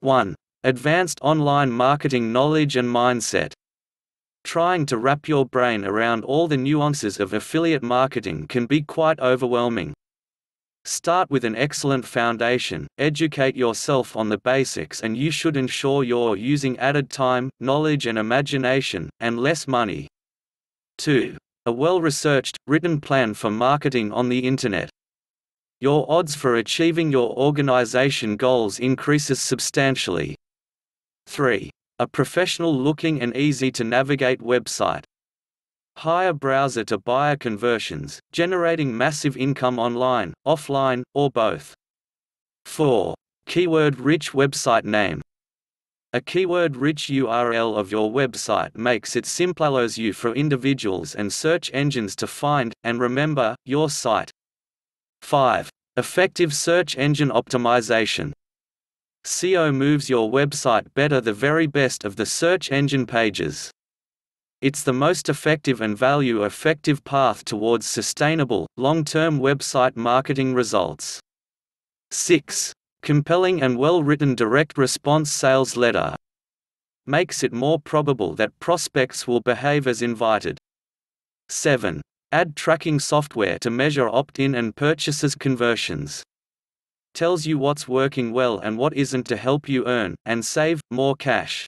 1. Advanced online marketing knowledge and mindset. Trying to wrap your brain around all the nuances of affiliate marketing can be quite overwhelming. Start with an excellent foundation, educate yourself on the basics, and you should ensure you're using added time, knowledge, and imagination, and less money. 2. A well researched, written plan for marketing on the Internet your odds for achieving your organization goals increases substantially. 3. A professional-looking and easy-to-navigate website. Higher browser-to-buyer conversions, generating massive income online, offline, or both. 4. Keyword-rich website name. A keyword-rich URL of your website makes it simplallows you for individuals and search engines to find, and remember, your site. 5. Effective search engine optimization. SEO moves your website better the very best of the search engine pages. It's the most effective and value effective path towards sustainable, long term website marketing results. 6. Compelling and well written direct response sales letter makes it more probable that prospects will behave as invited. 7. Add tracking software to measure opt-in and purchases conversions. Tells you what's working well and what isn't to help you earn and save more cash.